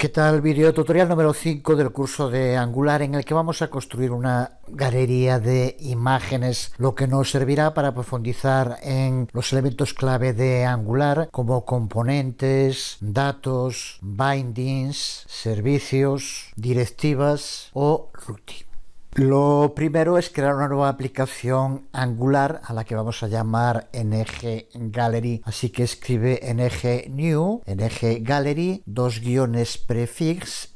¿Qué tal? Video tutorial número 5 del curso de Angular en el que vamos a construir una galería de imágenes, lo que nos servirá para profundizar en los elementos clave de Angular como componentes, datos, bindings, servicios, directivas o routing. Lo primero es crear una nueva aplicación Angular a la que vamos a llamar NG Gallery. Así que escribe NG New, NG Gallery, dos guiones prefix,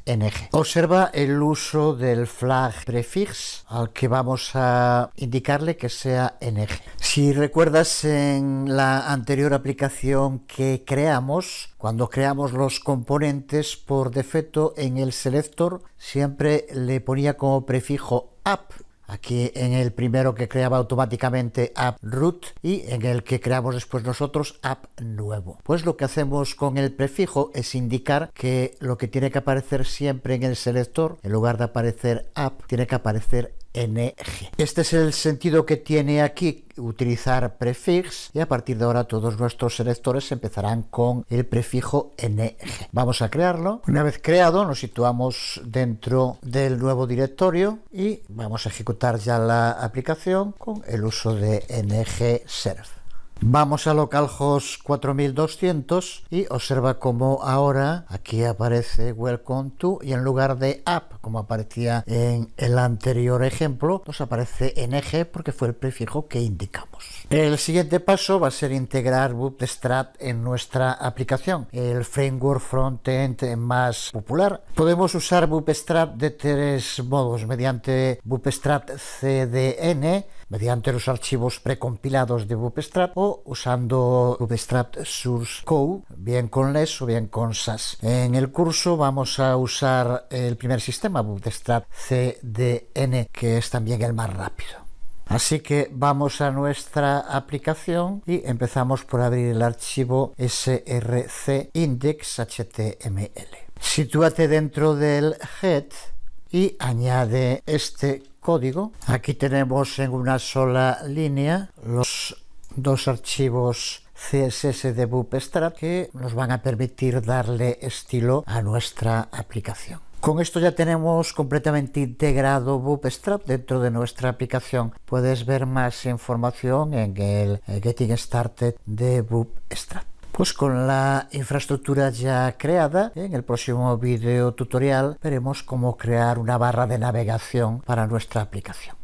Observa el uso del flag prefix al que vamos a indicarle que sea eje. Si recuerdas en la anterior aplicación que creamos, cuando creamos los componentes por defecto en el selector siempre le ponía como prefijo app Aquí en el primero que creaba automáticamente app root y en el que creamos después nosotros app nuevo. Pues lo que hacemos con el prefijo es indicar que lo que tiene que aparecer siempre en el selector, en lugar de aparecer app, tiene que aparecer este es el sentido que tiene aquí utilizar prefix y a partir de ahora todos nuestros selectores empezarán con el prefijo ng. Vamos a crearlo. Una vez creado nos situamos dentro del nuevo directorio y vamos a ejecutar ya la aplicación con el uso de ng serve. Vamos a localhost 4200 y observa cómo ahora aquí aparece Welcome to y en lugar de app como aparecía en el anterior ejemplo, nos aparece NG porque fue el prefijo que indicamos. El siguiente paso va a ser integrar Bootstrap en nuestra aplicación, el framework frontend más popular. Podemos usar Bootstrap de tres modos, mediante Bootstrap CDN, mediante los archivos precompilados de Bootstrap o usando Bootstrap Source Code, bien con LESS o bien con SAS. En el curso vamos a usar el primer sistema, Bootstrap CDN, que es también el más rápido. Así que vamos a nuestra aplicación y empezamos por abrir el archivo src index.html. Sitúate dentro del head y añade este código. Aquí tenemos en una sola línea los dos archivos CSS de Bootstrap que nos van a permitir darle estilo a nuestra aplicación. Con esto ya tenemos completamente integrado Bootstrap dentro de nuestra aplicación. Puedes ver más información en el Getting Started de Bootstrap. Pues con la infraestructura ya creada, ¿eh? en el próximo video tutorial veremos cómo crear una barra de navegación para nuestra aplicación.